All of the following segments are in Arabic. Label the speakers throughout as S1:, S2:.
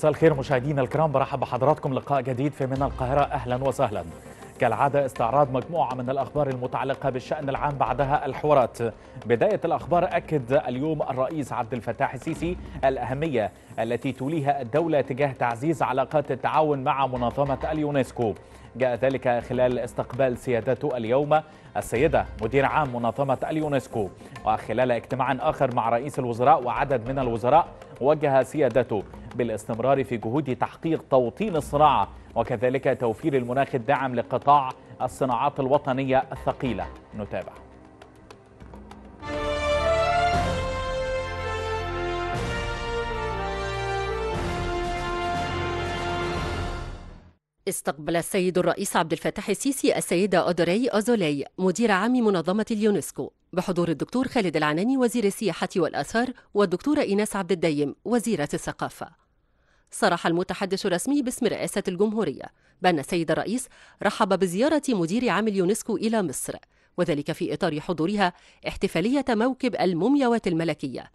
S1: مساء الخير مشاهدينا الكرام برحب بحضراتكم لقاء جديد في من القاهرة أهلا وسهلا كالعادة استعراض مجموعة من الأخبار المتعلقة بالشأن العام بعدها الحوارات بداية الأخبار أكد اليوم الرئيس عبد الفتاح السيسي الأهمية التي توليها الدولة تجاه تعزيز علاقات التعاون مع منظمة اليونسكو جاء ذلك خلال استقبال سيادته اليوم السيدة مدير عام منظمة اليونسكو وخلال اجتماع آخر مع رئيس الوزراء وعدد من الوزراء وجه سيادته بالاستمرار في جهود تحقيق توطين الصناعة وكذلك توفير المناخ الداعم لقطاع الصناعات الوطنية الثقيلة نتابع
S2: استقبل السيد الرئيس عبد الفتاح السيسي السيدة أدري أوزولي مدير عام منظمة اليونسكو بحضور الدكتور خالد العناني وزير السياحة والآثار والدكتورة إيناس عبد الدايم وزيرة الثقافة صرح المتحدث الرسمي باسم رئاسة الجمهورية بأن السيد الرئيس رحب بزيارة مدير عام اليونسكو إلى مصر وذلك في إطار حضورها احتفالية موكب المومياوات الملكية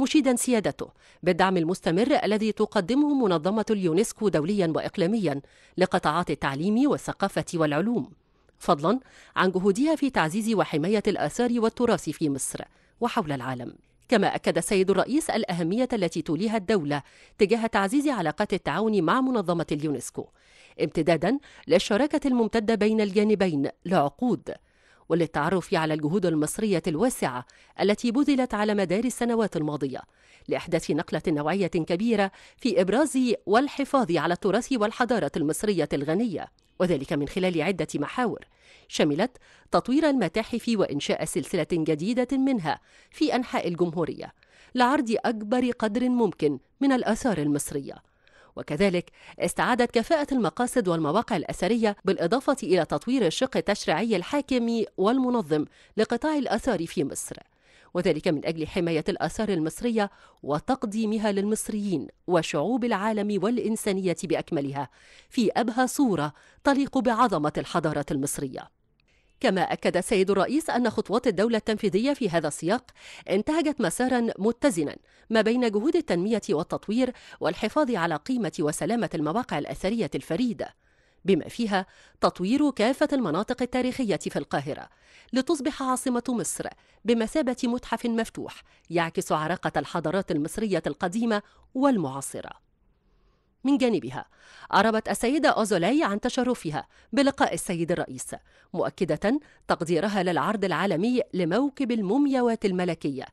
S2: مشيدا سيادته بالدعم المستمر الذي تقدمه منظمة اليونسكو دوليا وإقليميا لقطاعات التعليم والثقافة والعلوم فضلا عن جهودها في تعزيز وحماية الآثار والتراث في مصر وحول العالم كما أكد السيد الرئيس الأهمية التي توليها الدولة تجاه تعزيز علاقات التعاون مع منظمة اليونسكو امتدادا للشراكة الممتدة بين الجانبين لعقود وللتعرف على الجهود المصرية الواسعة التي بذلت على مدار السنوات الماضية لإحداث نقلة نوعية كبيرة في إبراز والحفاظ على التراث والحضارة المصرية الغنية وذلك من خلال عدة محاور شملت تطوير المتاحف وإنشاء سلسلة جديدة منها في أنحاء الجمهورية لعرض أكبر قدر ممكن من الآثار المصرية وكذلك استعادت كفاءة المقاصد والمواقع الأثرية بالإضافة إلى تطوير الشق التشريعي الحاكم والمنظم لقطاع الآثار في مصر وذلك من أجل حماية الآثار المصرية وتقديمها للمصريين وشعوب العالم والإنسانية بأكملها في أبهى صورة تليق بعظمة الحضارة المصرية كما أكد سيد الرئيس أن خطوات الدولة التنفيذية في هذا السياق انتهجت مسارا متزنا ما بين جهود التنمية والتطوير والحفاظ على قيمة وسلامة المواقع الأثرية الفريدة بما فيها تطوير كافة المناطق التاريخية في القاهرة لتصبح عاصمة مصر بمثابة متحف مفتوح يعكس عراقة الحضارات المصرية القديمة والمعاصرة من جانبها أعربت السيدة أوزولاي عن تشرفها بلقاء السيد الرئيس مؤكدة تقديرها للعرض العالمي لموكب المومياوات الملكية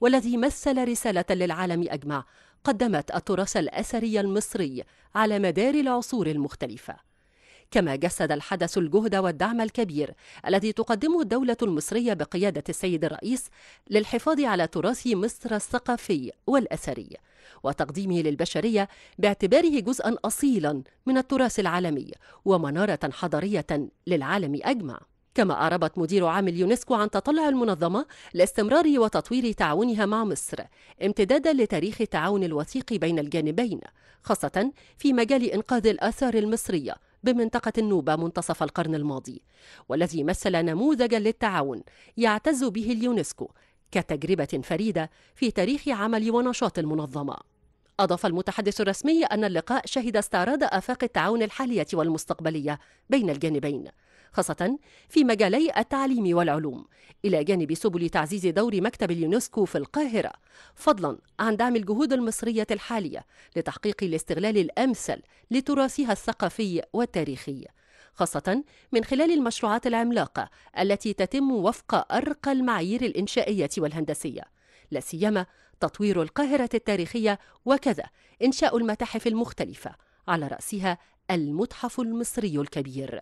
S2: والذي مثل رسالة للعالم أجمع قدمت التراث الأثري المصري على مدار العصور المختلفة كما جسد الحدث الجهد والدعم الكبير الذي تقدمه الدولة المصرية بقيادة السيد الرئيس للحفاظ على تراث مصر الثقافي والأثري وتقديمه للبشرية باعتباره جزءا أصيلا من التراث العالمي ومنارة حضارية للعالم أجمع كما أعربت مدير عام اليونسكو عن تطلع المنظمة لاستمرار وتطوير تعاونها مع مصر امتدادا لتاريخ التعاون الوثيق بين الجانبين خاصة في مجال إنقاذ الآثار المصرية بمنطقة النوبة منتصف القرن الماضي والذي مثل نموذجا للتعاون يعتز به اليونسكو كتجربة فريدة في تاريخ عمل ونشاط المنظمة أضاف المتحدث الرسمي أن اللقاء شهد استعراض آفاق التعاون الحالية والمستقبلية بين الجانبين خاصة في مجالي التعليم والعلوم إلى جانب سبل تعزيز دور مكتب اليونسكو في القاهرة فضلا عن دعم الجهود المصرية الحالية لتحقيق الاستغلال الأمثل لتراثها الثقافي والتاريخي خاصة من خلال المشروعات العملاقة التي تتم وفق أرقى المعايير الإنشائية والهندسية لا سيما تطوير القاهرة التاريخية وكذا إنشاء المتاحف المختلفة على رأسها المتحف المصري الكبير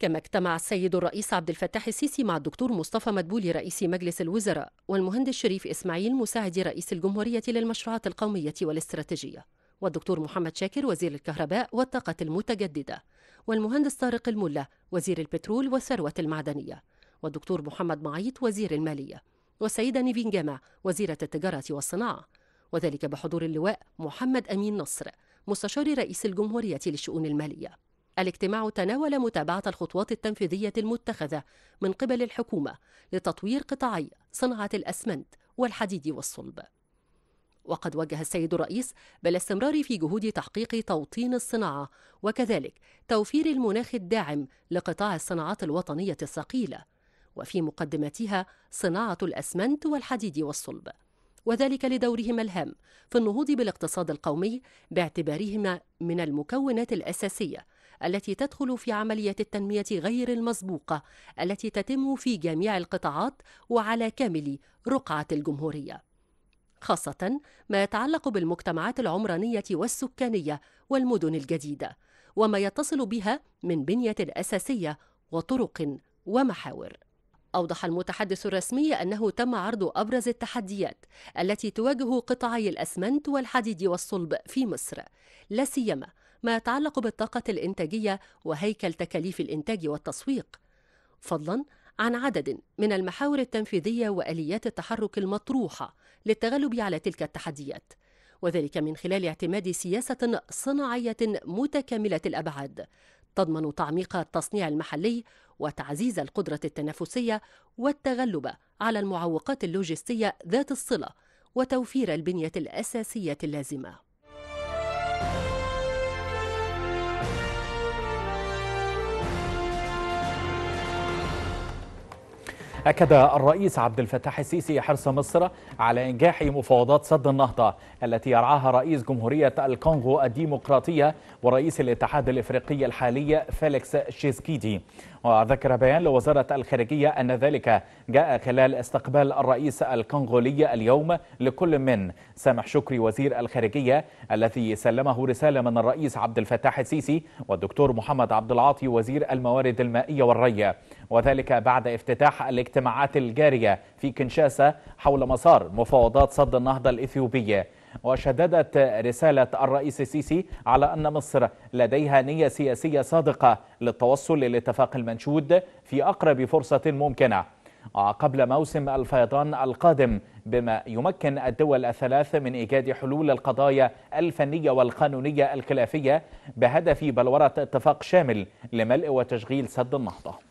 S2: كما اجتمع السيد الرئيس عبد الفتاح السيسي مع الدكتور مصطفى مدبولي رئيس مجلس الوزراء والمهندس شريف إسماعيل مساعد رئيس الجمهورية للمشروعات القومية والاستراتيجية والدكتور محمد شاكر وزير الكهرباء والطاقة المتجددة والمهندس طارق الملا وزير البترول والثروة المعدنية والدكتور محمد معيط وزير المالية والسيدة نيفين جامع وزيرة التجارة والصناعة وذلك بحضور اللواء محمد أمين نصر مستشار رئيس الجمهورية للشؤون المالية الاجتماع تناول متابعة الخطوات التنفيذية المتخذة من قبل الحكومة لتطوير قطاعي صناعة الأسمنت والحديد والصلب. وقد وجه السيد الرئيس بالاستمرار في جهود تحقيق توطين الصناعة وكذلك توفير المناخ الداعم لقطاع الصناعات الوطنية الثقيلة وفي مقدمتها صناعة الأسمنت والحديد والصلب وذلك لدورهما الهام في النهوض بالاقتصاد القومي باعتبارهما من المكونات الأساسية التي تدخل في عملية التنمية غير المسبوقة التي تتم في جميع القطاعات وعلى كامل رقعة الجمهورية خاصة ما يتعلق بالمجتمعات العمرانية والسكانية والمدن الجديدة وما يتصل بها من بنية أساسية وطرق ومحاور أوضح المتحدث الرسمي أنه تم عرض أبرز التحديات التي تواجه قطاعي الأسمنت والحديد والصلب في مصر لا سيما ما يتعلق بالطاقة الإنتاجية وهيكل تكاليف الإنتاج والتسويق، فضلاً عن عدد من المحاور التنفيذية وآليات التحرك المطروحة للتغلب على تلك التحديات، وذلك من خلال اعتماد سياسة صناعية متكاملة الأبعاد تضمن تعميق التصنيع المحلي وتعزيز القدرة التنافسية والتغلب على المعوقات اللوجستية ذات الصلة وتوفير البنية الأساسية اللازمة.
S1: أكد الرئيس عبد الفتاح السيسي حرص مصر على إنجاح مفاوضات سد النهضة التي يرعاها رئيس جمهورية الكونغو الديمقراطية ورئيس الاتحاد الإفريقي الحالي فيليكس شيسكيدي وذكر بيان لوزارة الخارجية أن ذلك جاء خلال استقبال الرئيس الكونغولي اليوم لكل من سامح شكري وزير الخارجية الذي سلمه رسالة من الرئيس عبد الفتاح السيسي والدكتور محمد عبد العاطي وزير الموارد المائية والري وذلك بعد افتتاح الاجتماعات الجارية في كنشاسا حول مسار مفاوضات صد النهضة الإثيوبية وشددت رسالة الرئيس السيسي على أن مصر لديها نية سياسية صادقة للتوصل للاتفاق المنشود في أقرب فرصة ممكنة آه، قبل موسم الفيضان القادم بما يمكن الدول الثلاث من إيجاد حلول القضايا الفنية والقانونية الخلافية بهدف بلورة اتفاق شامل لملء وتشغيل سد النهضة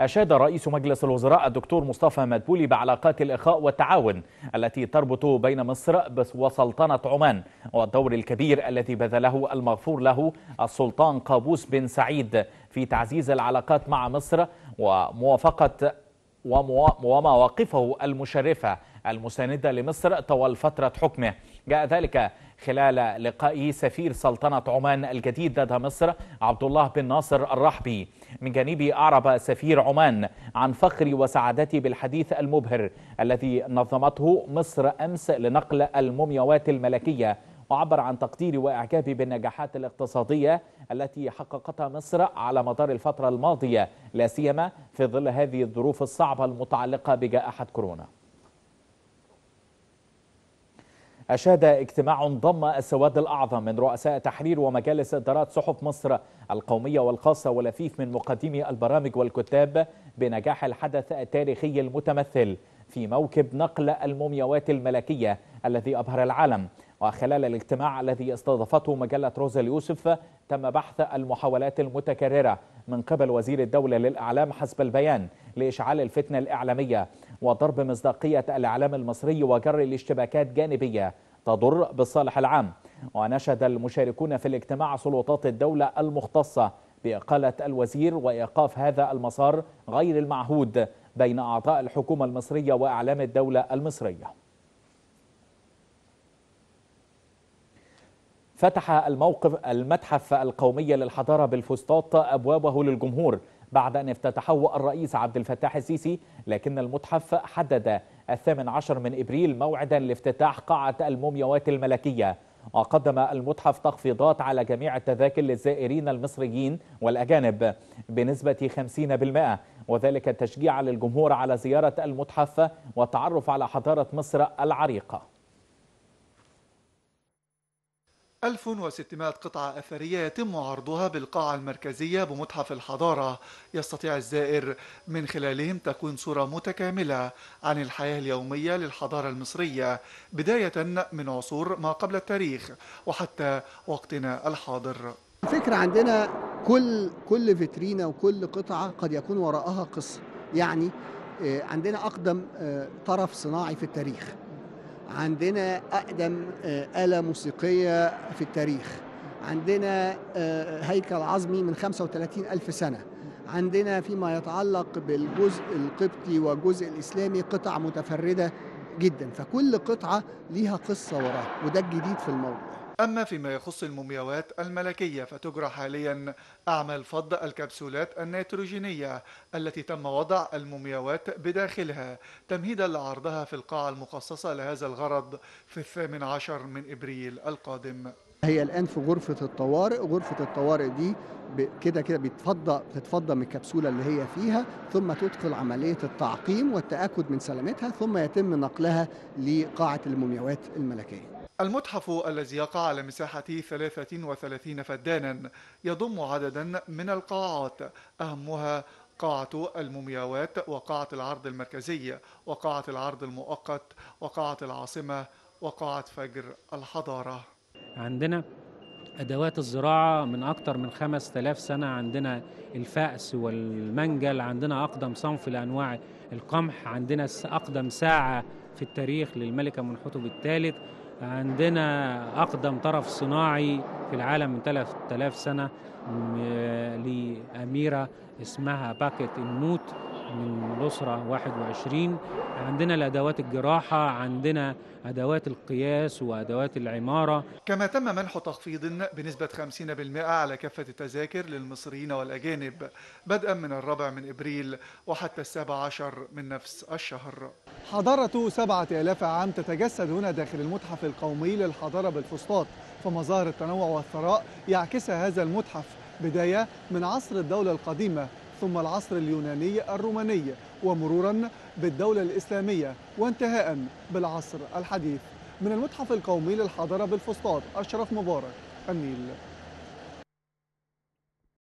S1: أشاد رئيس مجلس الوزراء الدكتور مصطفى مدبولي بعلاقات الإخاء والتعاون التي تربط بين مصر وسلطنة عمان والدور الكبير الذي بذله المغفور له السلطان قابوس بن سعيد في تعزيز العلاقات مع مصر وموافقة ومواقفه المشرفة المساندة لمصر طوال فترة حكمه جاء ذلك خلال لقائه سفير سلطنة عمان الجديد لدى مصر عبد الله بن ناصر الرحبي من جانبي أعرب سفير عمان عن فخر وسعادته بالحديث المبهر الذي نظمته مصر أمس لنقل المومياوات الملكية وعبر عن تقديري وإعجابه بالنجاحات الاقتصادية التي حققتها مصر على مدار الفترة الماضية لا سيما في ظل هذه الظروف الصعبة المتعلقة بجائحة كورونا أشاد اجتماع ضم السواد الأعظم من رؤساء تحرير ومجالس إدارات صحف مصر القومية والخاصة ولفيف من مقدمي البرامج والكتاب بنجاح الحدث التاريخي المتمثل في موكب نقل المومياوات الملكية الذي أبهر العالم وخلال الاجتماع الذي استضافته مجلة روزا اليوسف تم بحث المحاولات المتكررة من قبل وزير الدولة للإعلام حسب البيان لإشعال الفتنة الإعلامية وضرب مصداقية الإعلام المصري وجر الاشتباكات جانبية تضر بالصالح العام ونشد المشاركون في الاجتماع سلطات الدولة المختصة بإقالة الوزير وإيقاف هذا المسار غير المعهود بين أعضاء الحكومة المصرية وإعلام الدولة المصرية فتح الموقف المتحف القومي للحضارة بالفسطاط أبوابه للجمهور بعد أن افتتحه الرئيس عبد الفتاح السيسي لكن المتحف حدد الثامن عشر من إبريل موعدا لافتتاح قاعة المومياوات الملكية وقدم المتحف تخفيضات على جميع التذاكر للزائرين المصريين والأجانب بنسبة 50% وذلك تشجيعا للجمهور على زيارة المتحف والتعرف على حضارة مصر العريقة
S3: 1600 قطعة أثرية يتم عرضها بالقاعة المركزية بمتحف الحضارة يستطيع الزائر من خلالهم تكوين صورة متكاملة عن الحياة اليومية للحضارة المصرية بداية من عصور ما قبل التاريخ وحتى وقتنا الحاضر الفكرة عندنا كل كل فترينة وكل قطعة قد يكون وراءها قصة يعني آه، عندنا أقدم آه، طرف صناعي في التاريخ عندنا أقدم آه، آلة موسيقية في التاريخ عندنا آه، هيكل عظمي من 35 ألف سنة عندنا فيما يتعلق بالجزء القبطي وجزء الإسلامي قطع متفردة جدا فكل قطعة ليها قصة وراها وده الجديد في الموضوع أما فيما يخص المومياوات الملكية فتجرى حاليا أعمال فض الكبسولات النيتروجينية التي تم وضع المومياوات بداخلها تمهيدا لعرضها في القاعة المخصصة لهذا الغرض في الثامن عشر من إبريل القادم هي الان في غرفه الطوارئ غرفه الطوارئ دي كده كده بيتفضى بتتفضى من الكبسوله اللي هي فيها ثم تدخل عمليه التعقيم والتاكد من سلامتها ثم يتم نقلها لقاعه المومياوات الملكيه المتحف الذي يقع على مساحة 33 فدانا يضم عددا من القاعات أهمها قاعة المومياوات وقاعة العرض المركزي وقاعة العرض المؤقت وقاعة العاصمة وقاعة فجر الحضارة
S1: عندنا أدوات الزراعة من أكثر من 5000 سنة عندنا الفأس والمنجل عندنا أقدم صنف لأنواع القمح عندنا أقدم ساعة في التاريخ للملكة منحوته الثالث عندنا أقدم طرف صناعي في العالم من 3000 سنة لأميرة اسمها باكت النوت من الأسرة 21 عندنا الأدوات الجراحة عندنا أدوات القياس وأدوات العمارة كما تم منح
S3: تخفيض بنسبة 50% على كافة التذاكر للمصريين والأجانب بدءا من الرابع من إبريل وحتى السابع عشر من نفس الشهر حضارة سبعة آلاف عام تتجسد هنا داخل المتحف القومي للحضارة بالفسطاط فمظاهر التنوع والثراء يعكسها هذا المتحف بداية من عصر الدولة القديمة ثم العصر اليوناني الروماني ومرورا بالدولة الإسلامية وانتهاء بالعصر الحديث من المتحف القومي للحضارة بالفسطاط أشرف مبارك النيل